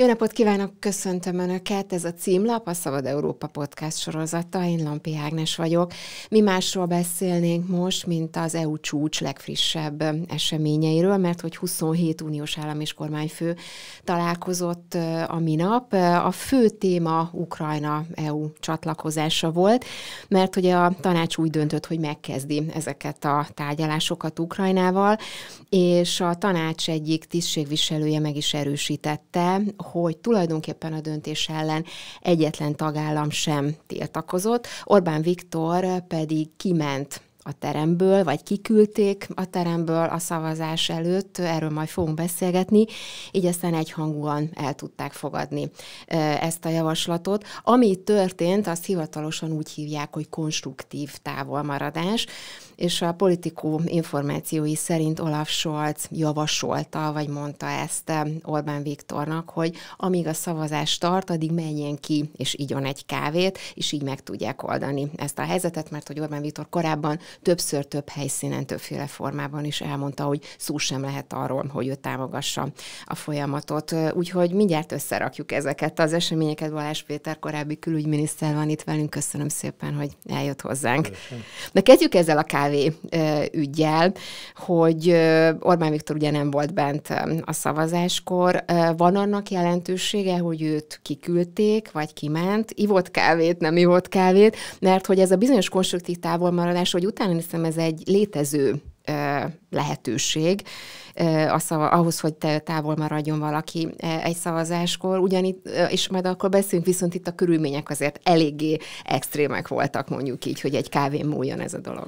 Jó napot kívánok, köszöntöm Önöket! Ez a címlap, a Szabad Európa Podcast sorozata. Én Lampi Ágnes vagyok. Mi másról beszélnénk most, mint az EU csúcs legfrissebb eseményeiről, mert hogy 27 uniós állam és kormányfő találkozott a minap. A fő téma Ukrajna-EU csatlakozása volt, mert hogy a tanács úgy döntött, hogy megkezdi ezeket a tárgyalásokat Ukrajnával, és a tanács egyik tisztségviselője meg is erősítette, hogy tulajdonképpen a döntés ellen egyetlen tagállam sem tiltakozott. Orbán Viktor pedig kiment a teremből, vagy kiküldték a teremből a szavazás előtt, erről majd fogunk beszélgetni, így aztán egyhangúan el tudták fogadni ezt a javaslatot. Ami történt, azt hivatalosan úgy hívják, hogy konstruktív távolmaradás, és a politikum információi szerint Olaf Scholz javasolta, vagy mondta ezt eh, Orbán Viktornak, hogy amíg a szavazás tart, addig menjen ki, és igyon egy kávét, és így meg tudják oldani ezt a helyzetet, mert hogy Orbán Viktor korábban többször több helyszínen, többféle formában is elmondta, hogy szó sem lehet arról, hogy ő támogassa a folyamatot. Eh, úgyhogy mindjárt összerakjuk ezeket az eseményeket. Balázs Péter korábbi külügyminiszter van itt velünk. Köszönöm szépen, hogy eljött hozzánk. De kezdjük ezzel a kávét kávé ügyjel, hogy Orbán Viktor ugye nem volt bent a szavazáskor. Van annak jelentősége, hogy őt kiküldték, vagy kiment, ivott kávét, nem ivott kávét, mert hogy ez a bizonyos konstruktív távolmaradás, hogy utána hiszem ez egy létező lehetőség ahhoz, hogy távol maradjon valaki egy szavazáskor, ugyanitt, és majd akkor beszélünk, viszont itt a körülmények azért eléggé extrémek voltak, mondjuk így, hogy egy kávén múljon ez a dolog.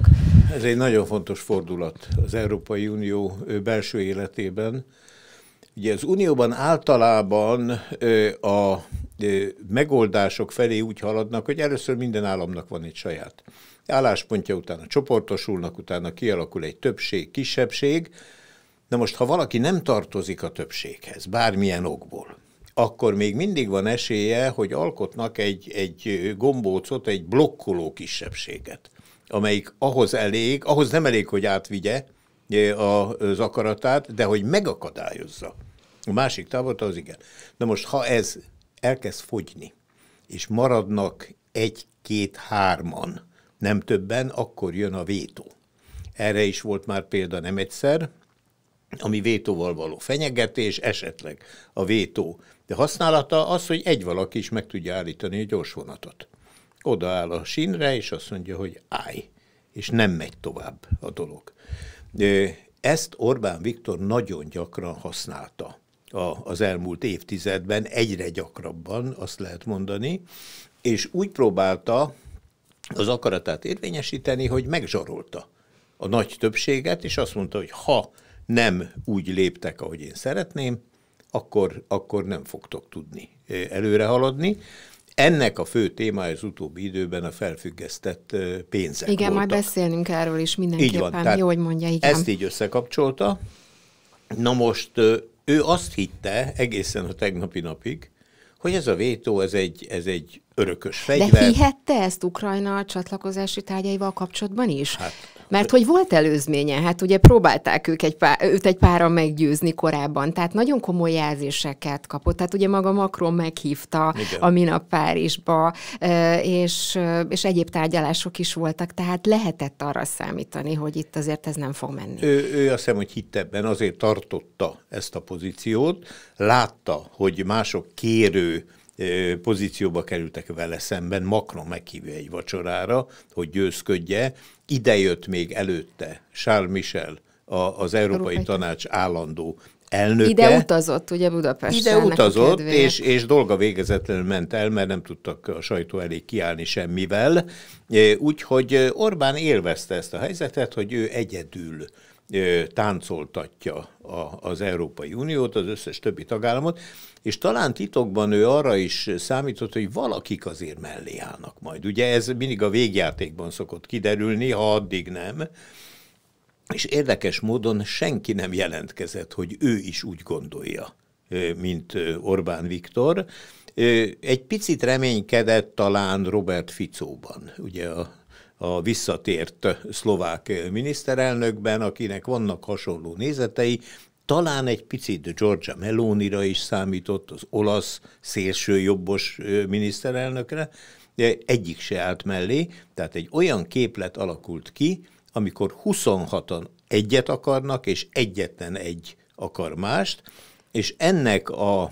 Ez egy nagyon fontos fordulat az Európai Unió belső életében. Ugye az Unióban általában a megoldások felé úgy haladnak, hogy először minden államnak van egy saját álláspontja, utána csoportosulnak, utána kialakul egy többség, kisebbség. Na most, ha valaki nem tartozik a többséghez, bármilyen okból, akkor még mindig van esélye, hogy alkotnak egy, egy gombócot, egy blokkoló kisebbséget, amelyik ahhoz elég, ahhoz nem elég, hogy átvigye e, az akaratát, de hogy megakadályozza. A másik távol az igen. Na most, ha ez elkezd fogyni, és maradnak egy-két-hárman, nem többen, akkor jön a vétó. Erre is volt már példa nem egyszer, ami vétóval való fenyegetés, esetleg a vétó. De használata az, hogy egy valaki is meg tudja állítani a gyors vonatot. Odaáll a sínre, és azt mondja, hogy állj, és nem megy tovább a dolog. Ezt Orbán Viktor nagyon gyakran használta a, az elmúlt évtizedben, egyre gyakrabban, azt lehet mondani, és úgy próbálta az akaratát érvényesíteni, hogy megzsarolta a nagy többséget, és azt mondta, hogy ha nem úgy léptek, ahogy én szeretném, akkor, akkor nem fogtok tudni előre haladni. Ennek a fő témája az utóbbi időben a felfüggesztett pénzek Igen, voltak. majd beszélnünk erről is mindenképpen. van, Jó, hogy mondja, igen. Ezt így összekapcsolta. Na most ő azt hitte egészen a tegnapi napig, hogy ez a vétó, ez egy, ez egy örökös fegyver. De hihette ezt Ukrajna a csatlakozási tárgyaival kapcsolatban is? Hát, Mert hogy volt előzménye, hát ugye próbálták ők egy pár, őt egy páran meggyőzni korábban, tehát nagyon komoly jelzéseket kapott. Tehát ugye maga Macron meghívta Igen. a minap Párizsba, és, és egyéb tárgyalások is voltak, tehát lehetett arra számítani, hogy itt azért ez nem fog menni. Ő, ő azt hiszem, hogy hitte ebben, azért tartotta ezt a pozíciót, látta, hogy mások kérő pozícióba kerültek vele szemben, Macron meghívja egy vacsorára, hogy győzködje. Ide jött még előtte Charles Michel, a, az Európai, Európai Tanács állandó elnöke. Ide utazott, ugye Budapest. Ide utazott, és, és dolga végezetlenül ment el, mert nem tudtak a sajtó elé kiállni semmivel. Úgyhogy Orbán élvezte ezt a helyzetet, hogy ő egyedül táncoltatja a, az Európai Uniót, az összes többi tagállamot, és talán titokban ő arra is számított, hogy valakik azért mellé állnak majd. Ugye ez mindig a végjátékban szokott kiderülni, ha addig nem. És érdekes módon senki nem jelentkezett, hogy ő is úgy gondolja, mint Orbán Viktor. Egy picit reménykedett talán Robert Ficóban, ugye a a visszatért szlovák miniszterelnökben, akinek vannak hasonló nézetei, talán egy picit Giorgia Melonira is számított, az olasz szélsőjobbos miniszterelnökre, de egyik se állt mellé, tehát egy olyan képlet alakult ki, amikor 26-an egyet akarnak, és egyetlen egy akar mást, és ennek a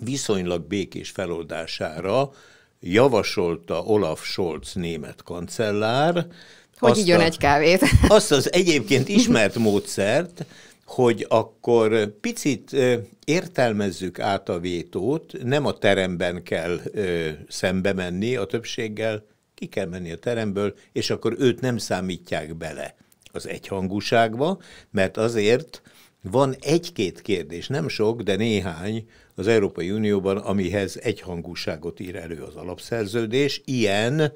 viszonylag békés feloldására javasolta Olaf Scholz német kancellár, hogy igyon egy kávét. Azt az egyébként ismert módszert, hogy akkor picit értelmezzük át a vétót, nem a teremben kell szembe menni a többséggel, ki kell menni a teremből, és akkor őt nem számítják bele az egyhangúságba, mert azért van egy-két kérdés, nem sok, de néhány az Európai Unióban, amihez egyhangúságot ír elő az alapszerződés, ilyen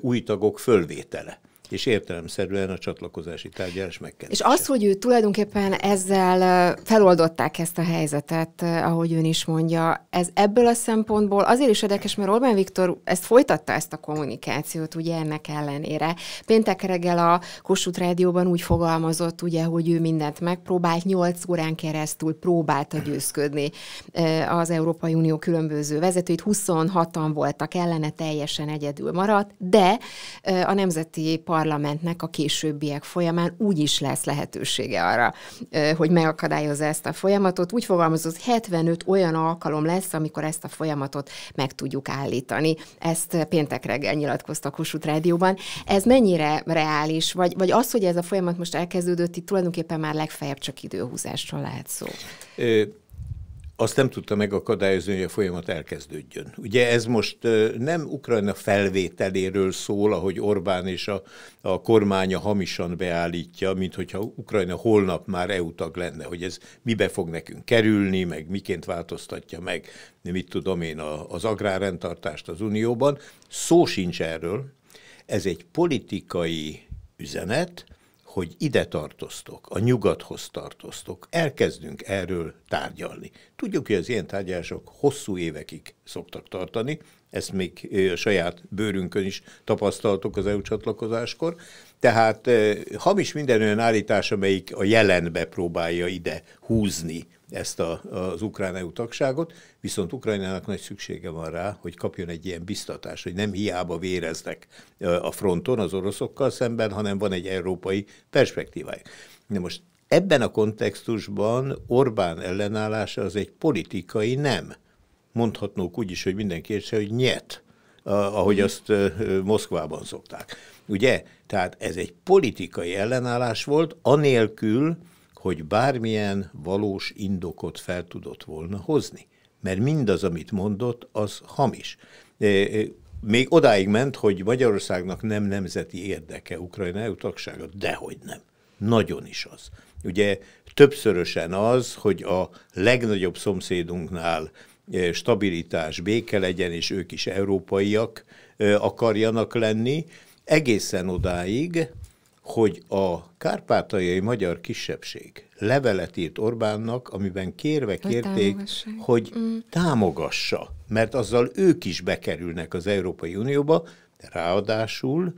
új tagok fölvétele és értelemszerűen a csatlakozási tárgyalás megkezdődött. És az, hogy ő tulajdonképpen ezzel feloldották ezt a helyzetet, ahogy ön is mondja, ez ebből a szempontból azért is érdekes, mert Orbán Viktor ezt folytatta ezt a kommunikációt, ugye ennek ellenére. Péntek reggel a Kossuth Rádióban úgy fogalmazott, ugye, hogy ő mindent megpróbált, 8 órán keresztül próbálta győzködni az Európai Unió különböző vezetőit, 26-an voltak ellene, teljesen egyedül maradt, de a Nemzeti parlamentnek a későbbiek folyamán úgy is lesz lehetősége arra, hogy megakadályozza ezt a folyamatot. Úgy fogalmazott, 75 olyan alkalom lesz, amikor ezt a folyamatot meg tudjuk állítani. Ezt péntek reggel a Kossuth Rádióban. Ez mennyire reális, vagy, vagy az, hogy ez a folyamat most elkezdődött, itt tulajdonképpen már legfeljebb csak időhúzásról lehet szó? azt nem tudta megakadályozni, hogy a folyamat elkezdődjön. Ugye ez most nem Ukrajna felvételéről szól, ahogy Orbán és a, a kormánya hamisan beállítja, mint hogyha Ukrajna holnap már EU tag lenne, hogy ez mibe fog nekünk kerülni, meg miként változtatja meg, mit tudom én, az agrárrendtartást az Unióban. Szó sincs erről. Ez egy politikai üzenet, hogy ide tartoztok, a nyugathoz tartoztok, elkezdünk erről tárgyalni. Tudjuk, hogy az ilyen tárgyalások hosszú évekig szoktak tartani, ezt még a saját bőrünkön is tapasztaltuk az EU csatlakozáskor. Tehát hamis minden olyan állítás, amelyik a jelenbe próbálja ide húzni ezt a, az ukrán EU tagságot, viszont Ukrajnának nagy szüksége van rá, hogy kapjon egy ilyen biztatás, hogy nem hiába véreznek a fronton az oroszokkal szemben, hanem van egy európai perspektívája. De most ebben a kontextusban Orbán ellenállása az egy politikai nem. Mondhatnók úgy is, hogy mindenki értse, hogy nyet, ahogy azt Moszkvában szokták. Ugye? Tehát ez egy politikai ellenállás volt, anélkül, hogy bármilyen valós indokot fel tudott volna hozni. Mert mindaz, amit mondott, az hamis. E, e, még odáig ment, hogy Magyarországnak nem nemzeti érdeke Ukrajna EU dehogy nem. Nagyon is az. Ugye többszörösen az, hogy a legnagyobb szomszédunknál e, stabilitás, béke legyen, és ők is európaiak akarjanak lenni, egészen odáig, hogy a kárpátaljai magyar kisebbség levelet írt Orbánnak, amiben kérve hogy kérték, támogassák. hogy mm. támogassa, mert azzal ők is bekerülnek az Európai Unióba, ráadásul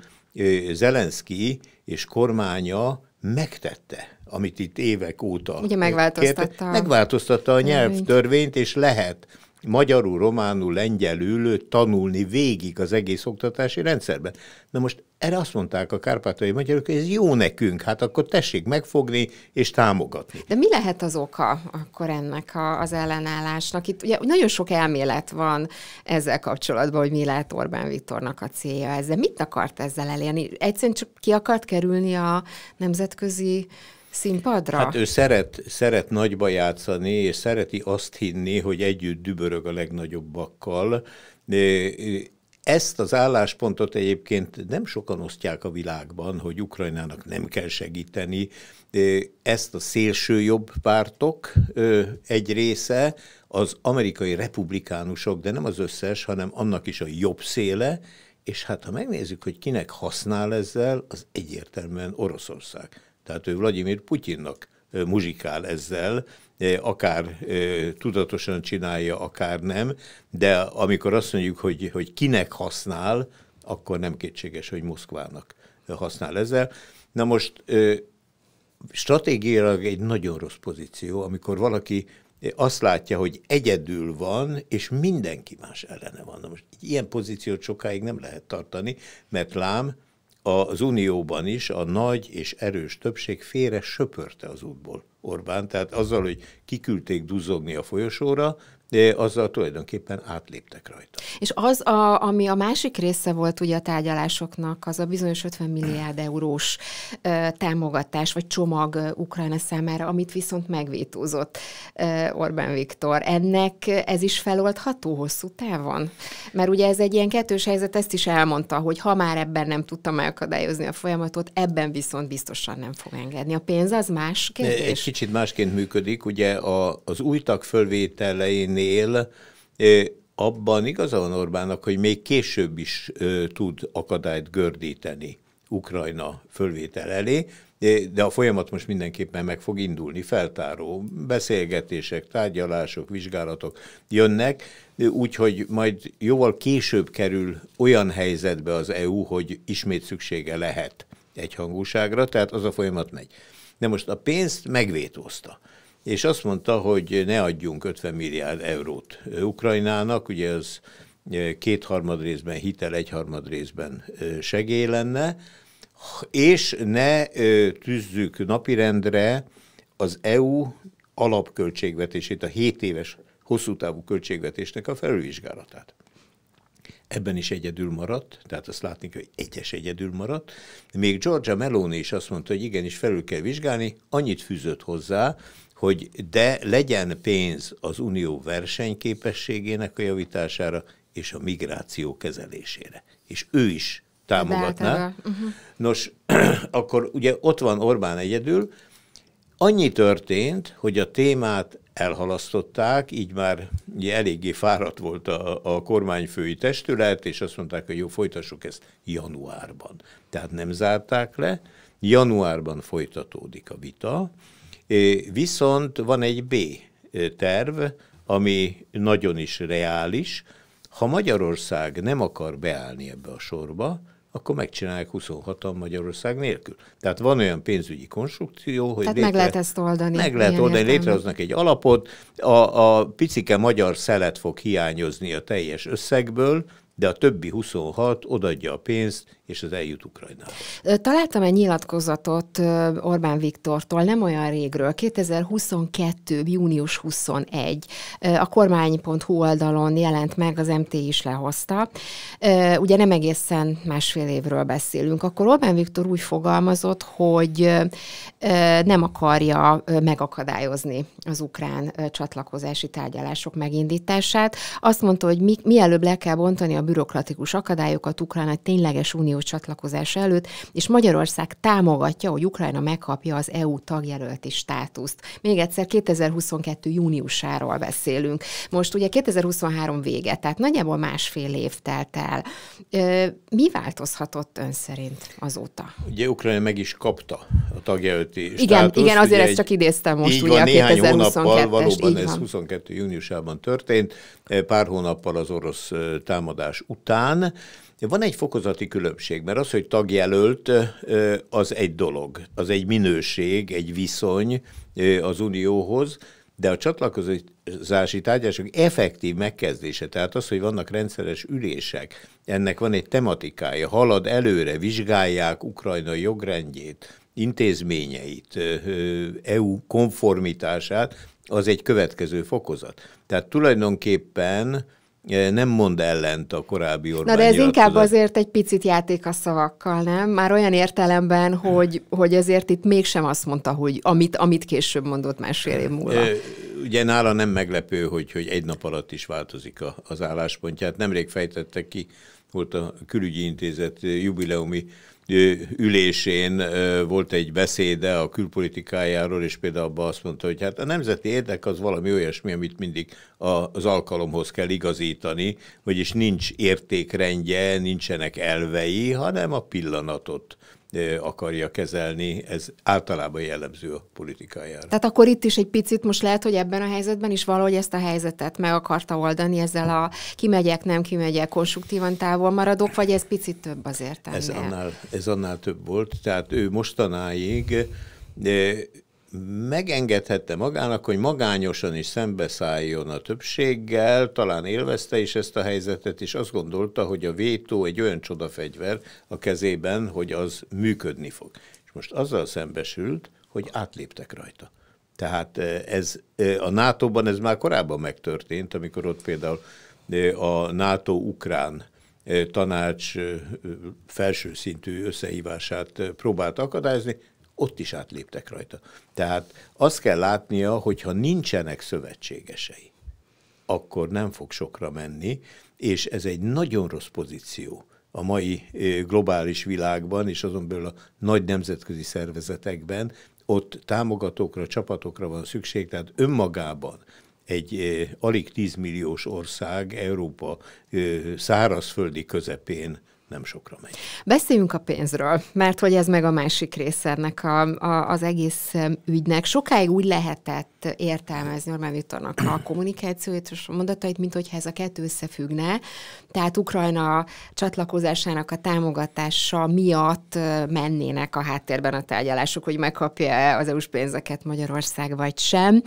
Zelenszky és kormánya megtette, amit itt évek óta Ugye megváltoztatta. Kérte, megváltoztatta a nyelvtörvényt, és lehet magyarul, románul, lengyelül tanulni végig az egész oktatási rendszerben. Na most erre azt mondták a kárpátai magyarok, hogy ez jó nekünk, hát akkor tessék megfogni és támogatni. De mi lehet az oka akkor ennek a, az ellenállásnak? Itt ugye nagyon sok elmélet van ezzel kapcsolatban, hogy mi lehet Orbán Viktornak a célja ezzel. Mit akart ezzel elérni? Egyszerűen csak ki akart kerülni a nemzetközi színpadra? Hát ő szeret, szeret nagyba játszani, és szereti azt hinni, hogy együtt dübörög a legnagyobbakkal, ezt az álláspontot egyébként nem sokan osztják a világban, hogy Ukrajnának nem kell segíteni. Ezt a szélső jobb pártok egy része, az amerikai republikánusok, de nem az összes, hanem annak is a jobb széle, és hát ha megnézzük, hogy kinek használ ezzel, az egyértelműen Oroszország. Tehát ő Vladimir Putyinnak muzsikál ezzel, akár tudatosan csinálja, akár nem, de amikor azt mondjuk, hogy, hogy kinek használ, akkor nem kétséges, hogy Moszkvának használ ezzel. Na most stratégiailag egy nagyon rossz pozíció, amikor valaki azt látja, hogy egyedül van, és mindenki más ellene van. Na most ilyen pozíciót sokáig nem lehet tartani, mert lám, az Unióban is a nagy és erős többség félre söpörte az útból Orbán, tehát azzal, hogy kiküldték duzogni a folyosóra, de azzal tulajdonképpen átléptek rajta. És az, a, ami a másik része volt ugye a tárgyalásoknak, az a bizonyos 50 milliárd eurós ö, támogatás vagy csomag Ukrajna számára, amit viszont megvétózott ö, Orbán Viktor. Ennek ez is feloldható hosszú távon? Mert ugye ez egy ilyen kettős helyzet, ezt is elmondta, hogy ha már ebben nem tudta megakadályozni a folyamatot, ebben viszont biztosan nem fog engedni. A pénz az más kérdés? Egy kicsit másként működik, ugye a, az új tag fölvételein ügyeknél abban igaza van Orbánnak, hogy még később is tud akadályt gördíteni Ukrajna fölvétel elé, de a folyamat most mindenképpen meg fog indulni, feltáró beszélgetések, tárgyalások, vizsgálatok jönnek, úgyhogy majd jóval később kerül olyan helyzetbe az EU, hogy ismét szüksége lehet egyhangúságra, tehát az a folyamat megy. De most a pénzt megvétózta és azt mondta, hogy ne adjunk 50 milliárd eurót Ukrajnának, ugye az eh, kétharmad részben hitel, egyharmad részben eh, segély lenne, és ne eh, tűzzük napirendre az EU alapköltségvetését, a 7 éves hosszú távú költségvetésnek a felülvizsgálatát. Ebben is egyedül maradt, tehát azt látni hogy egyes egyedül maradt. Még Georgia Meloni is azt mondta, hogy igenis felül kell vizsgálni, annyit fűzött hozzá, hogy de legyen pénz az unió versenyképességének a javítására és a migráció kezelésére. És ő is támogatná. Uh-huh. Nos, akkor ugye ott van Orbán egyedül. Annyi történt, hogy a témát elhalasztották, így már ugye, eléggé fáradt volt a, a kormányfői testület, és azt mondták, hogy jó, folytassuk ezt januárban. Tehát nem zárták le, januárban folytatódik a vita, Viszont van egy B terv, ami nagyon is reális. Ha Magyarország nem akar beállni ebbe a sorba, akkor megcsinálják 26-an Magyarország nélkül. Tehát van olyan pénzügyi konstrukció, hogy... Tehát létre, meg lehet ezt oldani. Meg lehet oldani, értelme. létrehoznak egy alapot, a, a picike magyar szelet fog hiányozni a teljes összegből, de a többi 26 odaadja a pénzt, és az eljut Ukrajnába. Találtam egy nyilatkozatot Orbán Viktortól nem olyan régről, 2022. június 21. A kormány.hu oldalon jelent meg, az MT is lehozta. Ugye nem egészen másfél évről beszélünk. Akkor Orbán Viktor úgy fogalmazott, hogy nem akarja megakadályozni az ukrán csatlakozási tárgyalások megindítását. Azt mondta, hogy mi, mielőbb le kell bontani a bürokratikus akadályokat Ukrajna tényleges unió csatlakozása előtt, és Magyarország támogatja, hogy Ukrajna megkapja az EU tagjelölti státuszt. Még egyszer 2022. júniusáról beszélünk. Most ugye 2023 vége, tehát nagyjából másfél év telt el. Mi változhatott ön szerint azóta? Ugye Ukrajna meg is kapta a tagjelölti igen, státuszt. Igen, igen azért ezt csak idéztem most. ugye a néhány hónappal valóban ez 22. júniusában történt, pár hónappal az orosz támadás választás után van egy fokozati különbség, mert az, hogy tagjelölt, az egy dolog, az egy minőség, egy viszony az Unióhoz, de a csatlakozási tárgyások effektív megkezdése, tehát az, hogy vannak rendszeres ülések, ennek van egy tematikája, halad előre, vizsgálják Ukrajna jogrendjét, intézményeit, EU konformitását, az egy következő fokozat. Tehát tulajdonképpen Eh, nem mond ellent a korábbi Orbán Na de ez inkább inkább azért egy picit játék a szavakkal, nem? Már olyan értelemben, hm. hogy, hogy azért itt mégsem azt mondta, hogy amit, amit később mondott másfél év múlva. Eh, ugye nála nem meglepő, hogy, hogy egy nap alatt is változik a, az álláspontját. Nemrég fejtette ki, volt a külügyi intézet jubileumi ülésén volt egy beszéde a külpolitikájáról, és például abban azt mondta, hogy hát a nemzeti érdek az valami olyasmi, amit mindig az alkalomhoz kell igazítani, vagyis nincs értékrendje, nincsenek elvei, hanem a pillanatot akarja kezelni, ez általában jellemző a politikájára. Tehát akkor itt is egy picit most lehet, hogy ebben a helyzetben is valahogy ezt a helyzetet meg akarta oldani ezzel a kimegyek, nem kimegyek, konstruktívan távol maradok, vagy ez picit több azért Ez annál, ez annál több volt, tehát ő mostanáig de megengedhette magának, hogy magányosan is szembeszálljon a többséggel, talán élvezte is ezt a helyzetet, és azt gondolta, hogy a vétó egy olyan csodafegyver a kezében, hogy az működni fog. És most azzal szembesült, hogy átléptek rajta. Tehát eh, ez eh, a NATO-ban ez már korábban megtörtént, amikor ott például eh, a NATO-ukrán tanács felső szintű összehívását próbált akadályozni, ott is átléptek rajta. Tehát azt kell látnia, hogy ha nincsenek szövetségesei, akkor nem fog sokra menni, és ez egy nagyon rossz pozíció a mai globális világban, és azon belül a nagy nemzetközi szervezetekben, ott támogatókra, csapatokra van szükség, tehát önmagában egy alig 10 milliós ország Európa szárazföldi közepén nem sokra megy. Beszéljünk a pénzről, mert hogy ez meg a másik része ennek a, a, az egész ügynek. Sokáig úgy lehetett értelmezni Orbán Viktornak a kommunikációt és a mondatait, mint hogyha ez a kettő összefüggne. Tehát Ukrajna csatlakozásának a támogatása miatt mennének a háttérben a tárgyalások, hogy megkapja-e az EU-s pénzeket Magyarország vagy sem.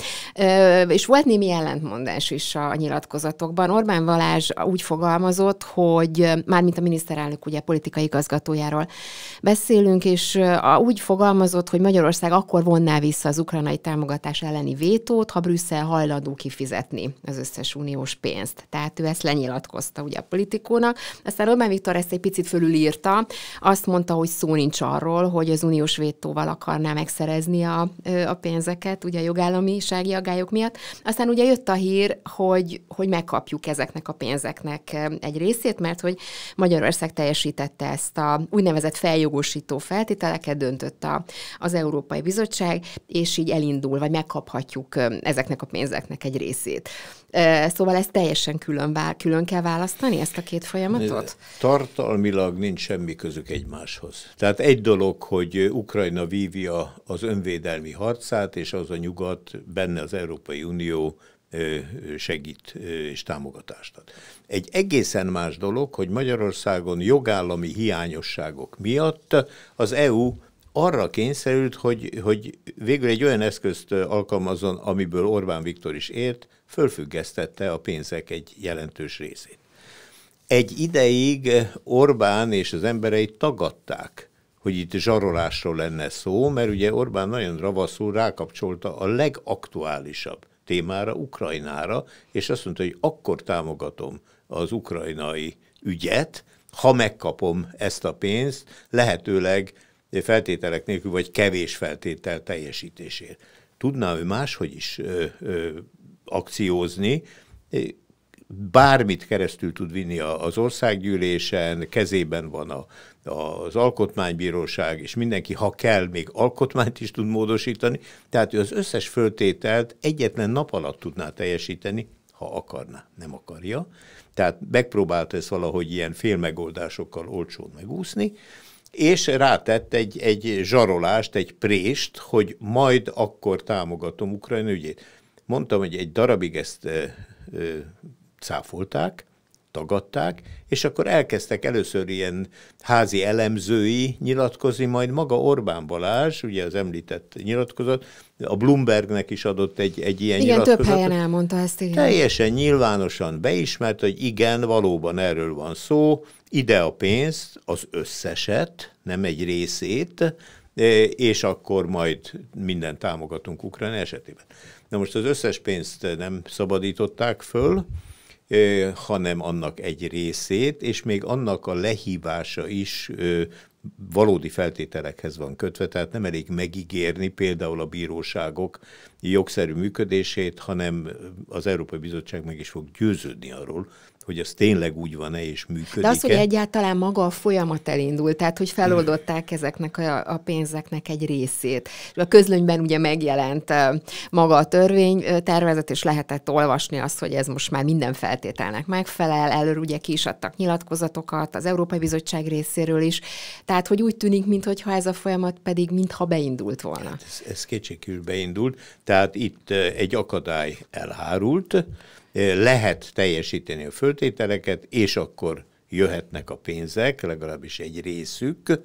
És volt némi ellentmondás is a nyilatkozatokban. Orbán Valázs úgy fogalmazott, hogy mármint a miniszterelnök miniszterelnök ugye politikai igazgatójáról beszélünk, és úgy fogalmazott, hogy Magyarország akkor vonná vissza az ukrajnai támogatás elleni vétót, ha Brüsszel hajlandó kifizetni az összes uniós pénzt. Tehát ő ezt lenyilatkozta ugye a politikónak. Aztán Orbán Viktor ezt egy picit fölülírta, azt mondta, hogy szó nincs arról, hogy az uniós vétóval akarná megszerezni a, a pénzeket, ugye a jogállamisági agályok miatt. Aztán ugye jött a hír, hogy, hogy megkapjuk ezeknek a pénzeknek egy részét, mert hogy Magyarország teljesítette ezt a úgynevezett feljogosító feltételeket, döntött a, az Európai Bizottság, és így elindul, vagy megkaphatjuk ezeknek a pénzeknek egy részét. Szóval ezt teljesen külön, külön kell választani, ezt a két folyamatot? Tartalmilag nincs semmi közük egymáshoz. Tehát egy dolog, hogy Ukrajna vívja az önvédelmi harcát, és az a nyugat, benne az Európai Unió segít és támogatást ad. Egy egészen más dolog, hogy Magyarországon jogállami hiányosságok miatt az EU arra kényszerült, hogy, hogy végül egy olyan eszközt alkalmazon, amiből Orbán Viktor is ért, fölfüggesztette a pénzek egy jelentős részét. Egy ideig Orbán és az emberei tagadták, hogy itt zsarolásról lenne szó, mert ugye Orbán nagyon ravaszul rákapcsolta a legaktuálisabb témára, Ukrajnára, és azt mondta, hogy akkor támogatom az ukrajnai ügyet, ha megkapom ezt a pénzt, lehetőleg feltételek nélkül, vagy kevés feltétel teljesítésért. Tudná ő máshogy is ö, ö, akciózni, bármit keresztül tud vinni az országgyűlésen, kezében van a, az alkotmánybíróság, és mindenki, ha kell, még alkotmányt is tud módosítani. Tehát ő az összes föltételt egyetlen nap alatt tudná teljesíteni, ha akarná, nem akarja. Tehát megpróbálta ezt valahogy ilyen félmegoldásokkal olcsón megúszni, és rátett egy, egy zsarolást, egy prést, hogy majd akkor támogatom Ukrajna ügyét. Mondtam, hogy egy darabig ezt cáfolták, tagadták, és akkor elkezdtek először ilyen házi elemzői nyilatkozni, majd maga Orbán Balázs, ugye az említett nyilatkozat, a Bloombergnek is adott egy, egy ilyen igen, nyilatkozatot. Igen, több helyen elmondta ezt. Igen. Teljesen nyilvánosan beismert, hogy igen, valóban erről van szó, ide a pénzt, az összeset, nem egy részét, e, és akkor majd mindent támogatunk Ukrajna esetében. Na most az összes pénzt nem szabadították föl, hanem annak egy részét, és még annak a lehívása is valódi feltételekhez van kötve, tehát nem elég megígérni például a bíróságok jogszerű működését, hanem az Európai Bizottság meg is fog győződni arról, hogy az tényleg úgy van-e és működik De az, hogy egyáltalán maga a folyamat elindult, tehát hogy feloldották hmm. ezeknek a, a pénzeknek egy részét. A közlönyben ugye megjelent maga a törvénytervezet, és lehetett olvasni azt, hogy ez most már minden feltételnek megfelel. Előr ugye ki is adtak nyilatkozatokat az Európai Bizottság részéről is. Tehát, hogy úgy tűnik, mintha ez a folyamat pedig mintha beindult volna. Hát ez, ez kétségkívül beindult, tehát itt egy akadály elhárult, lehet teljesíteni a föltételeket, és akkor jöhetnek a pénzek, legalábbis egy részük.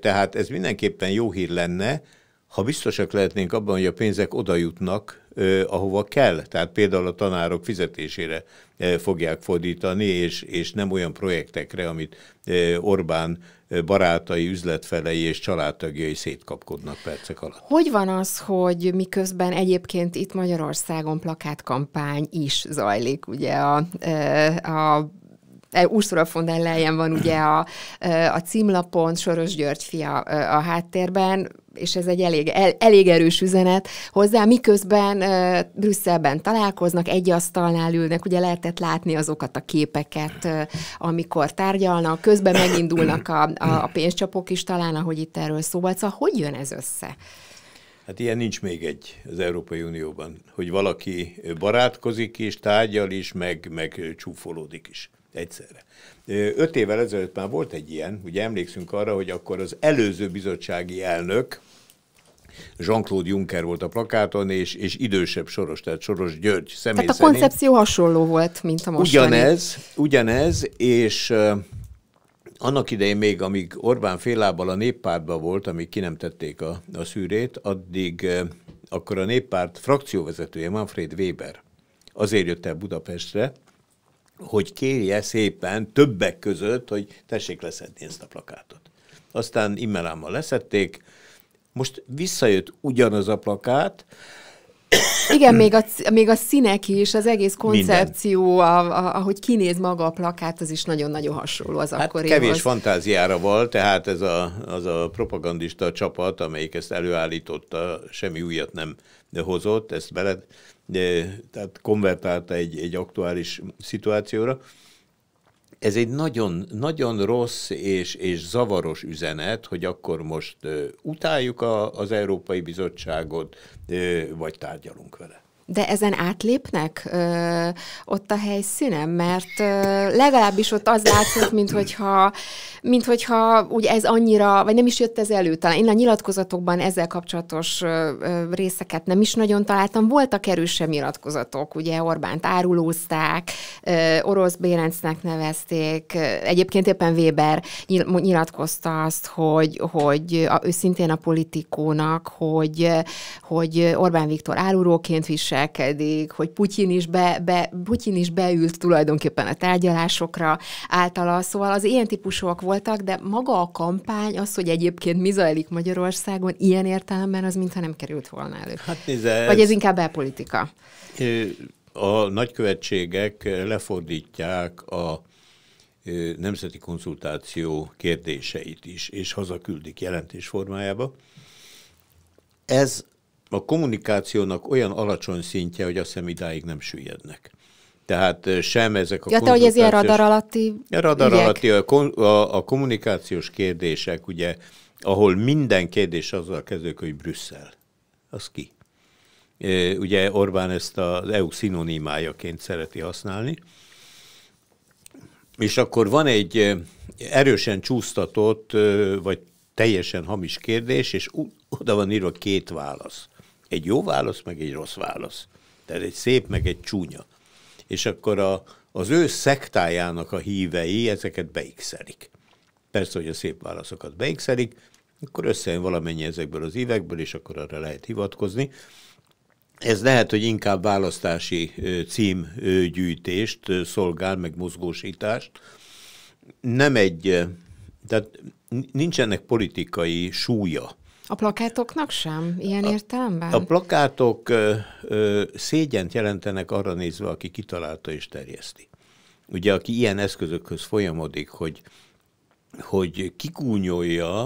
Tehát ez mindenképpen jó hír lenne, ha biztosak lehetnénk abban, hogy a pénzek oda jutnak, ahova kell. Tehát például a tanárok fizetésére Eh, fogják fordítani, és, és nem olyan projektekre, amit eh, Orbán eh, barátai, üzletfelei és családtagjai szétkapkodnak percek alatt. Hogy van az, hogy miközben egyébként itt Magyarországon plakátkampány is zajlik, ugye a, a E, Ursula von der Leyen van ugye a, e, a címlapon, Soros György fia e, a háttérben, és ez egy elég, el, elég erős üzenet hozzá, miközben e, Brüsszelben találkoznak, egy asztalnál ülnek, ugye lehetett látni azokat a képeket, e, amikor tárgyalnak, közben megindulnak a, a, a pénzcsapok is talán, ahogy itt erről szó volt, szóval hogy jön ez össze? Hát ilyen nincs még egy az Európai Unióban, hogy valaki barátkozik is, tárgyal is, meg, meg csúfolódik is egyszerre. Öt évvel ezelőtt már volt egy ilyen, ugye emlékszünk arra, hogy akkor az előző bizottsági elnök, Jean-Claude Juncker volt a plakáton, és, és idősebb Soros, tehát Soros György személy Tehát a szerint. koncepció hasonló volt, mint a mostani. Ugyanez, ugyanez, és annak idején még, amíg Orbán félábbal a néppártban volt, amíg ki nem tették a, a szűrét, addig akkor a néppárt frakcióvezetője Manfred Weber azért jött el Budapestre, hogy kérje szépen többek között, hogy tessék leszedni ezt a plakátot. Aztán immerámmal leszették, most visszajött ugyanaz a plakát, igen, még a, még a színek is, az egész koncepció, a, a, ahogy kinéz maga a plakát, az is nagyon-nagyon hasonló az hát akkori. Kevés fantáziára volt, tehát ez a, az a propagandista csapat, amelyik ezt előállította, semmi újat nem hozott, ezt bele tehát konvertálta egy, egy aktuális szituációra. Ez egy nagyon, nagyon rossz és, és zavaros üzenet, hogy akkor most utáljuk a, az Európai Bizottságot, vagy tárgyalunk vele. De ezen átlépnek ö, ott a helyszínen? Mert ö, legalábbis ott az látszott, minthogyha, hogyha, úgy ez annyira, vagy nem is jött ez elő talán. Én a nyilatkozatokban ezzel kapcsolatos ö, ö, részeket nem is nagyon találtam. Voltak erősebb nyilatkozatok, ugye Orbánt árulózták, ö, Orosz Bérencnek nevezték, egyébként éppen Weber nyilatkozta azt, hogy, hogy a, ő szintén a politikónak, hogy, hogy Orbán Viktor árulóként visel, viselkedik, hogy Putyin is, be, be, Putyin is beült tulajdonképpen a tárgyalásokra általa, szóval az ilyen típusúak voltak, de maga a kampány, az, hogy egyébként mi zajlik Magyarországon, ilyen értelemben az mintha nem került volna elő. Hát nézze, Vagy ez, ez inkább belpolitika? A nagykövetségek lefordítják a nemzeti konzultáció kérdéseit is, és hazaküldik jelentés formájába. Ez a kommunikációnak olyan alacsony szintje, hogy azt hiszem idáig nem süllyednek. Tehát sem ezek a ja, te, hogy ez ilyen radar alatti Radar ügyek. alatti a, a, a kommunikációs kérdések, ugye, ahol minden kérdés azzal kezdődik, hogy Brüsszel. Az ki? E, ugye Orbán ezt az EU szinonimájaként szereti használni. És akkor van egy erősen csúsztatott, vagy teljesen hamis kérdés, és oda van írva két válasz. Egy jó válasz, meg egy rossz válasz. Tehát egy szép, meg egy csúnya. És akkor a, az ő szektájának a hívei ezeket beixelik. Persze, hogy a szép válaszokat beixelik, akkor összejön valamennyi ezekből az évekből, és akkor arra lehet hivatkozni. Ez lehet, hogy inkább választási címgyűjtést szolgál, meg mozgósítást. Nem egy, tehát nincsenek politikai súlya a plakátoknak sem? Ilyen a, értelemben? A plakátok ö, ö, szégyent jelentenek arra nézve, aki kitalálta és terjeszti. Ugye, aki ilyen eszközökhöz folyamodik, hogy, hogy kikúnyolja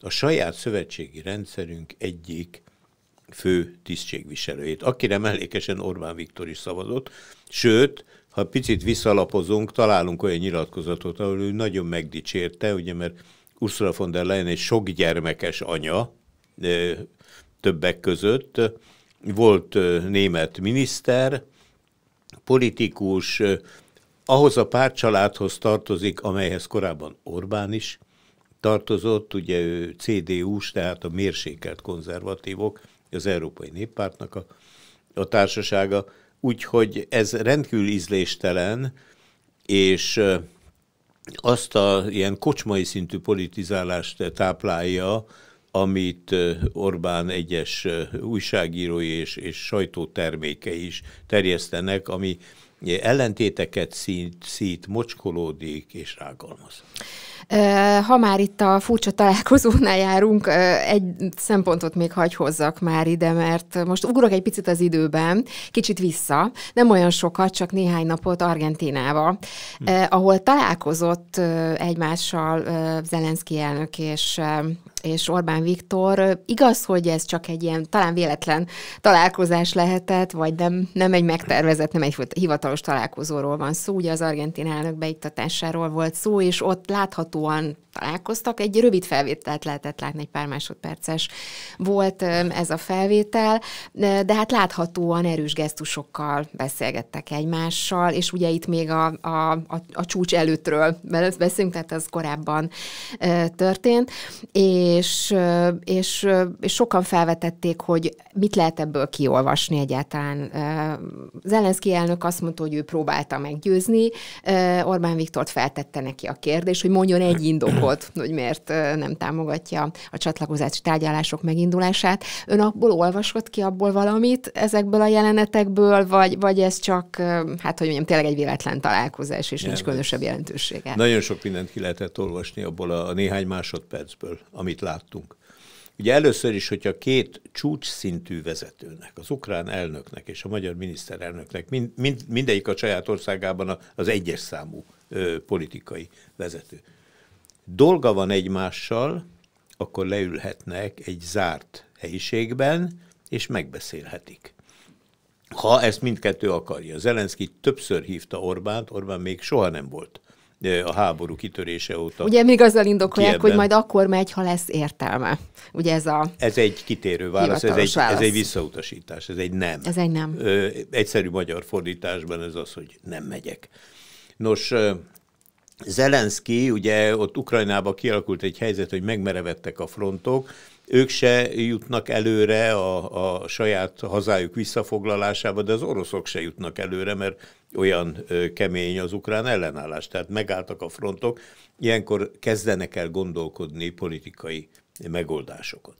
a saját szövetségi rendszerünk egyik fő tisztségviselőjét, akire mellékesen Orbán Viktor is szavazott, sőt, ha picit visszalapozunk, találunk olyan nyilatkozatot, ahol ő nagyon megdicsérte, ugye, mert Ursula von der Leyen egy sok gyermekes anya, többek között. Volt német miniszter, politikus, ahhoz a pártcsaládhoz tartozik, amelyhez korábban Orbán is tartozott, ugye ő CDU-s, tehát a mérsékelt konzervatívok, az Európai Néppártnak a, a társasága, úgyhogy ez rendkívül ízléstelen, és azt a ilyen kocsmai szintű politizálást táplálja, amit Orbán egyes újságírói és, és sajtóterméke is terjesztenek, ami ellentéteket szít, szít mocskolódik és rágalmaz. Ha már itt a furcsa találkozónál járunk, egy szempontot még hagy hozzak már ide, mert most ugrok egy picit az időben, kicsit vissza, nem olyan sokat, csak néhány napot Argentinába, hm. ahol találkozott egymással Zelenszki elnök és és Orbán Viktor. Igaz, hogy ez csak egy ilyen talán véletlen találkozás lehetett, vagy nem, nem egy megtervezett, nem egy hivatalos találkozóról van szó. Ugye az argentin elnök beiktatásáról volt szó, és ott láthat láthatóan találkoztak. Egy rövid felvételt lehetett látni, egy pár másodperces volt ez a felvétel, de hát láthatóan erős gesztusokkal beszélgettek egymással, és ugye itt még a, a, a, a csúcs előttről beszélünk, tehát ez korábban történt, és, és, és sokan felvetették, hogy mit lehet ebből kiolvasni egyáltalán. Zelenszky elnök azt mondta, hogy ő próbálta meggyőzni, Orbán Viktort feltette neki a kérdés, hogy mondjon adjon egy indokot, hogy miért nem támogatja a csatlakozási tárgyalások megindulását. Ön abból olvasott ki abból valamit ezekből a jelenetekből, vagy, vagy ez csak, hát hogy mondjam, tényleg egy véletlen találkozás, és nem, nincs különösebb jelentősége? Nagyon sok mindent ki lehetett olvasni abból a, a néhány másodpercből, amit láttunk. Ugye először is, hogyha két csúcs szintű vezetőnek, az ukrán elnöknek és a magyar miniszterelnöknek, mind, mind, mindegyik a saját országában az egyes számú ö, politikai vezető dolga van egymással, akkor leülhetnek egy zárt helyiségben, és megbeszélhetik. Ha ezt mindkettő akarja. Zelenszky többször hívta Orbánt, Orbán még soha nem volt a háború kitörése óta. Ugye még azzal indokolják, Kiebben. hogy majd akkor megy, ha lesz értelme. Ugye ez a Ez egy kitérő válasz, ez egy, válasz. ez egy visszautasítás, ez egy nem. Ez egy nem. Ö, egyszerű magyar fordításban ez az, hogy nem megyek. Nos, Zelenszky, ugye ott Ukrajnában kialakult egy helyzet, hogy megmerevettek a frontok, ők se jutnak előre a, a saját hazájuk visszafoglalásába, de az oroszok se jutnak előre, mert olyan kemény az ukrán ellenállás. Tehát megálltak a frontok, ilyenkor kezdenek el gondolkodni politikai megoldásokat.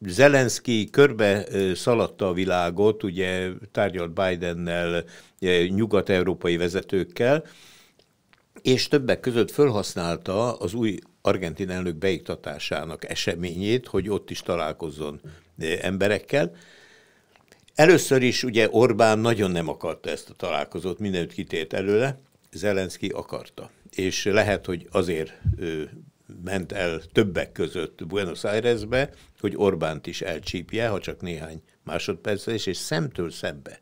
Zelenszky körbe szaladta a világot, ugye tárgyalt Bidennel, nyugat-európai vezetőkkel, és többek között felhasználta az új argentin elnök beiktatásának eseményét, hogy ott is találkozzon eh, emberekkel. Először is ugye Orbán nagyon nem akarta ezt a találkozót, mindenütt kitért előle, Zelenszky akarta. És lehet, hogy azért ment el többek között Buenos Airesbe, hogy Orbánt is elcsípje, ha csak néhány másodperc, és, és szemtől szembe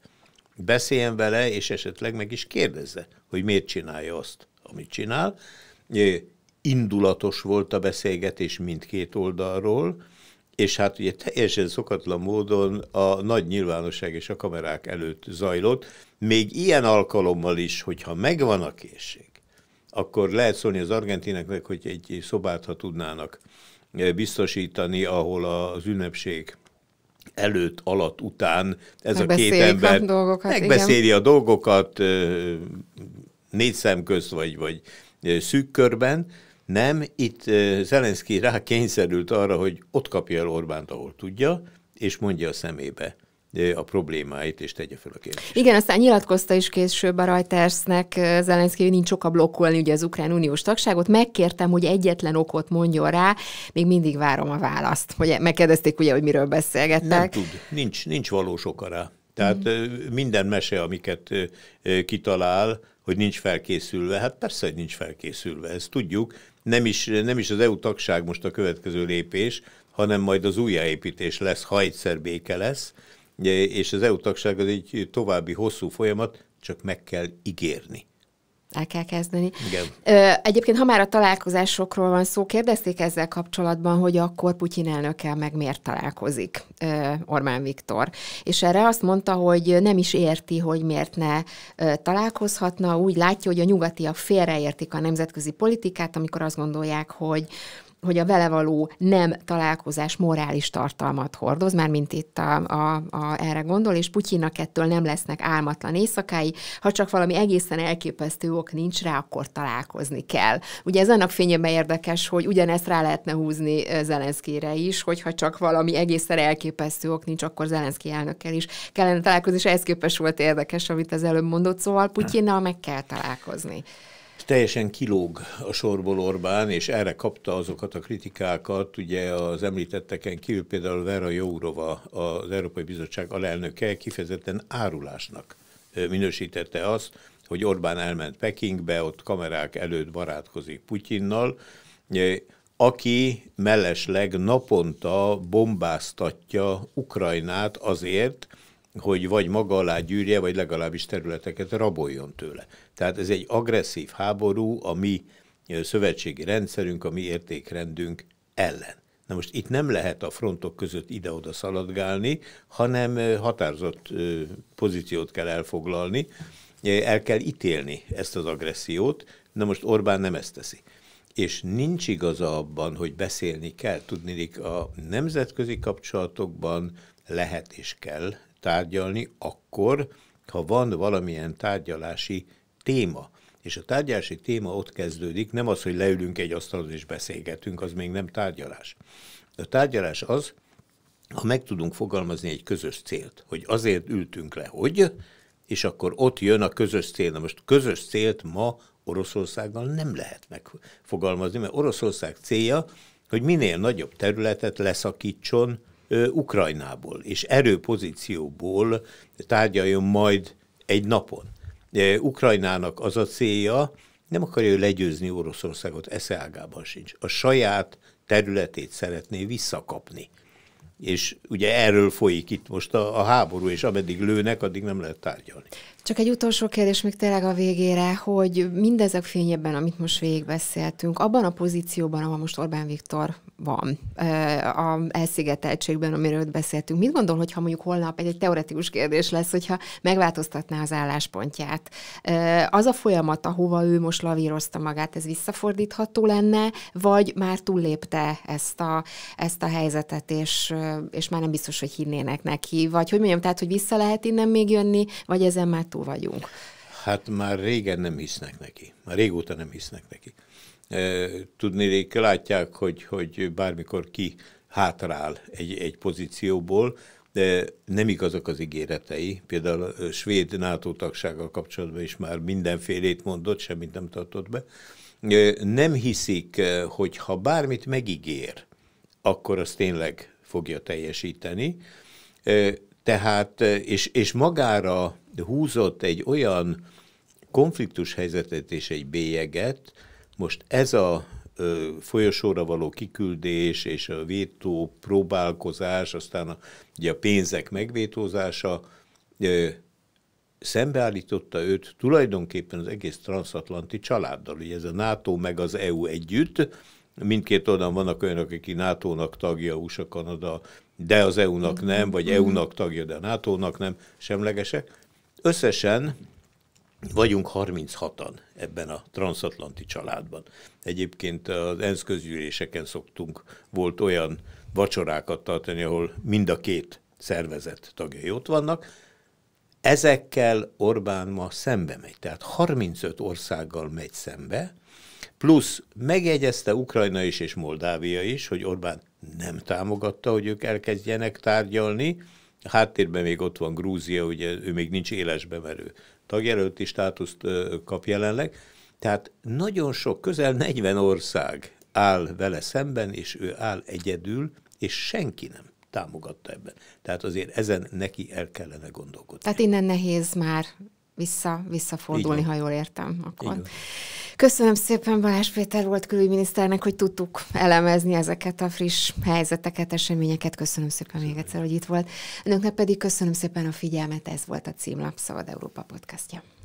beszéljen vele, és esetleg meg is kérdezze, hogy miért csinálja azt, amit csinál. Indulatos volt a beszélgetés mindkét oldalról, és hát ugye teljesen szokatlan módon a nagy nyilvánosság és a kamerák előtt zajlott. Még ilyen alkalommal is, hogyha megvan a készség, akkor lehet szólni az argentineknek, hogy egy szobát, ha tudnának biztosítani, ahol az ünnepség előtt, alatt, után ez a két ember a dolgokat, megbeszéli igen. a dolgokat, négy szem közt vagy, vagy szűk körben, nem, itt Zelenszky rá kényszerült arra, hogy ott kapja el Orbánt, ahol tudja, és mondja a szemébe a problémáit, és tegye fel a kérdést. Igen, aztán nyilatkozta is később a Reutersnek Zelenszky, hogy nincs oka blokkolni ugye az ukrán uniós tagságot. Megkértem, hogy egyetlen okot mondjon rá, még mindig várom a választ. Hogy megkérdezték ugye, hogy miről beszélgettek. Nem tud, nincs, nincs valós oka rá. Tehát mm. minden mese, amiket kitalál, hogy nincs felkészülve. Hát persze, hogy nincs felkészülve, ezt tudjuk. Nem is, nem is az EU tagság most a következő lépés, hanem majd az újjáépítés lesz, ha egyszer béke lesz, és az EU tagság az egy további hosszú folyamat, csak meg kell ígérni el kell kezdeni. Igen. Egyébként, ha már a találkozásokról van szó, kérdezték ezzel kapcsolatban, hogy akkor Putyin elnökkel meg miért találkozik Orbán Viktor. És erre azt mondta, hogy nem is érti, hogy miért ne találkozhatna. Úgy látja, hogy a nyugatiak félreértik a nemzetközi politikát, amikor azt gondolják, hogy hogy a vele való nem találkozás morális tartalmat hordoz, már mint itt a, a, a, erre gondol, és Putyinak ettől nem lesznek álmatlan éjszakái, ha csak valami egészen elképesztő ok nincs rá, akkor találkozni kell. Ugye ez annak fényében érdekes, hogy ugyanezt rá lehetne húzni Zelenszkére is, hogyha csak valami egészen elképesztő ok nincs, akkor Zelenszki elnökkel is kellene találkozni, és ehhez képest volt érdekes, amit az előbb mondott, szóval Putyinnal meg kell találkozni teljesen kilóg a sorból Orbán, és erre kapta azokat a kritikákat, ugye az említetteken kívül például Vera Jourova, az Európai Bizottság alelnöke kifejezetten árulásnak minősítette azt, hogy Orbán elment Pekingbe, ott kamerák előtt barátkozik Putyinnal, aki mellesleg naponta bombáztatja Ukrajnát azért, hogy vagy maga alá gyűrje, vagy legalábbis területeket raboljon tőle. Tehát ez egy agresszív háború a mi szövetségi rendszerünk, a mi értékrendünk ellen. Na most itt nem lehet a frontok között ide-oda szaladgálni, hanem határozott pozíciót kell elfoglalni, el kell ítélni ezt az agressziót, na most Orbán nem ezt teszi. És nincs igaza abban, hogy beszélni kell, tudnélik a nemzetközi kapcsolatokban lehet és kell tárgyalni akkor, ha van valamilyen tárgyalási téma. És a tárgyalási téma ott kezdődik, nem az, hogy leülünk egy asztalon és beszélgetünk, az még nem tárgyalás. A tárgyalás az, ha meg tudunk fogalmazni egy közös célt, hogy azért ültünk le, hogy, és akkor ott jön a közös cél. Na most közös célt ma Oroszországgal nem lehet megfogalmazni, mert Oroszország célja, hogy minél nagyobb területet leszakítson Ukrajnából, és erőpozícióból tárgyaljon majd egy napon. Ukrajnának az a célja, nem akarja ő legyőzni Oroszországot, ágában sincs. A saját területét szeretné visszakapni. És ugye erről folyik itt most a, a háború, és ameddig lőnek, addig nem lehet tárgyalni. Csak egy utolsó kérdés még tényleg a végére, hogy mindezek fényében, amit most végigbeszéltünk, abban a pozícióban, ahol most Orbán Viktor van, a elszigeteltségben, amiről beszéltünk, mit gondol, hogyha mondjuk holnap egy, egy teoretikus kérdés lesz, hogyha megváltoztatná az álláspontját? Az a folyamat, ahova ő most lavírozta magát, ez visszafordítható lenne, vagy már túllépte ezt a, ezt a helyzetet, és, és már nem biztos, hogy hinnének neki, vagy hogy mondjam, tehát, hogy vissza lehet innen még jönni, vagy ezen már túl rosszul vagyunk. Hát már régen nem hisznek neki. Már régóta nem hisznek neki. E, Tudni, régi, látják, hogy, hogy bármikor ki hátrál egy, egy pozícióból, de nem igazak az ígéretei. Például a svéd NATO tagsággal kapcsolatban is már mindenfélét mondott, semmit nem tartott be. E, nem hiszik, e, hogy ha bármit megígér, akkor azt tényleg fogja teljesíteni. Tehát, és, és magára húzott egy olyan konfliktus helyzetet és egy bélyeget, most ez a ö, folyosóra való kiküldés és a vétó próbálkozás, aztán a, ugye a pénzek megvétózása ö, szembeállította őt tulajdonképpen az egész transatlanti családdal. Ugye ez a NATO meg az EU együtt, mindkét oldalon vannak olyanok, akik NATO-nak tagja, USA, Kanada, de az EU-nak nem, vagy EU-nak tagja, de a NATO-nak nem, semlegesek. Összesen vagyunk 36-an ebben a transatlanti családban. Egyébként az ENSZ közgyűléseken szoktunk, volt olyan vacsorákat tartani, ahol mind a két szervezet tagjai ott vannak, Ezekkel Orbán ma szembe megy, tehát 35 országgal megy szembe, plusz megjegyezte Ukrajna is és Moldávia is, hogy Orbán nem támogatta, hogy ők elkezdjenek tárgyalni, háttérben még ott van Grúzia, ugye ő még nincs élesbe merő tagjelölti státuszt kap jelenleg. Tehát nagyon sok, közel 40 ország áll vele szemben, és ő áll egyedül, és senki nem támogatta ebben. Tehát azért ezen neki el kellene gondolkodni. Tehát innen nehéz már vissza, visszafordulni, ha jól értem. Akkor. Köszönöm szépen Balázs Péter volt külügyminiszternek, hogy tudtuk elemezni ezeket a friss helyzeteket, eseményeket. Köszönöm szépen még egyszer, hogy itt volt. Önöknek pedig köszönöm szépen a figyelmet, ez volt a Címlap Szabad Európa podcastja.